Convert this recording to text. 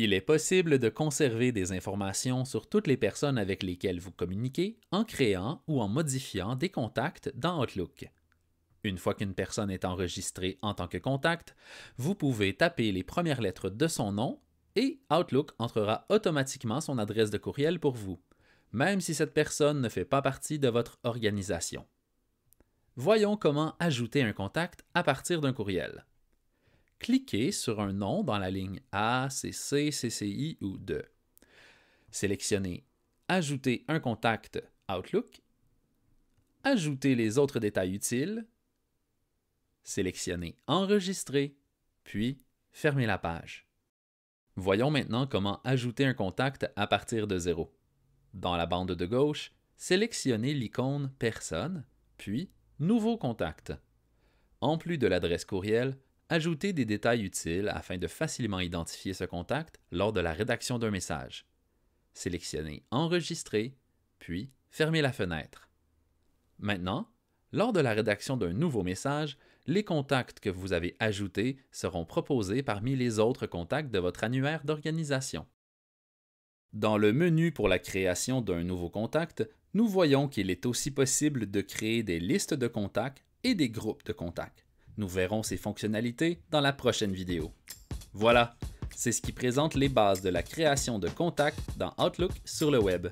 Il est possible de conserver des informations sur toutes les personnes avec lesquelles vous communiquez en créant ou en modifiant des contacts dans Outlook. Une fois qu'une personne est enregistrée en tant que contact, vous pouvez taper les premières lettres de son nom et Outlook entrera automatiquement son adresse de courriel pour vous, même si cette personne ne fait pas partie de votre organisation. Voyons comment ajouter un contact à partir d'un courriel cliquez sur un nom dans la ligne A, C, CCI ou 2. Sélectionnez Ajouter un contact Outlook. Ajoutez les autres détails utiles. Sélectionnez Enregistrer, puis fermez la page. Voyons maintenant comment ajouter un contact à partir de zéro. Dans la bande de gauche, sélectionnez l'icône Personne, puis Nouveau contact. En plus de l'adresse courriel, Ajoutez des détails utiles afin de facilement identifier ce contact lors de la rédaction d'un message. Sélectionnez Enregistrer, puis fermez la fenêtre. Maintenant, lors de la rédaction d'un nouveau message, les contacts que vous avez ajoutés seront proposés parmi les autres contacts de votre annuaire d'organisation. Dans le menu pour la création d'un nouveau contact, nous voyons qu'il est aussi possible de créer des listes de contacts et des groupes de contacts. Nous verrons ces fonctionnalités dans la prochaine vidéo. Voilà, c'est ce qui présente les bases de la création de contacts dans Outlook sur le web.